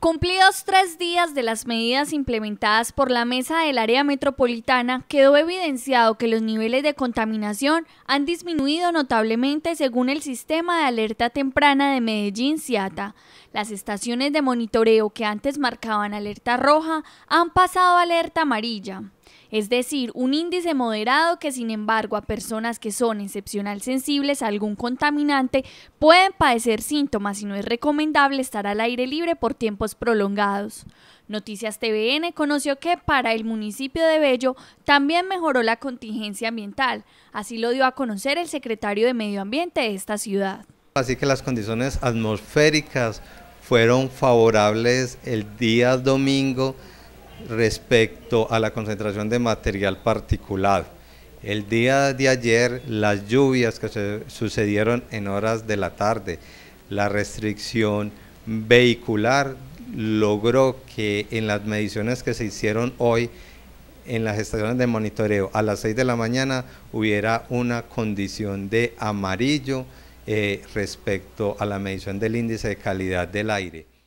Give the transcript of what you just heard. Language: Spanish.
Cumplidos tres días de las medidas implementadas por la mesa del área metropolitana, quedó evidenciado que los niveles de contaminación han disminuido notablemente según el sistema de alerta temprana de Medellín Ciata. Las estaciones de monitoreo que antes marcaban alerta roja han pasado a alerta amarilla es decir, un índice moderado que sin embargo a personas que son excepcionalmente sensibles a algún contaminante pueden padecer síntomas y no es recomendable estar al aire libre por tiempos prolongados. Noticias TVN conoció que para el municipio de Bello también mejoró la contingencia ambiental, así lo dio a conocer el secretario de Medio Ambiente de esta ciudad. Así que las condiciones atmosféricas fueron favorables el día domingo respecto a la concentración de material particular, El día de ayer, las lluvias que se sucedieron en horas de la tarde, la restricción vehicular logró que en las mediciones que se hicieron hoy en las estaciones de monitoreo a las 6 de la mañana hubiera una condición de amarillo eh, respecto a la medición del índice de calidad del aire.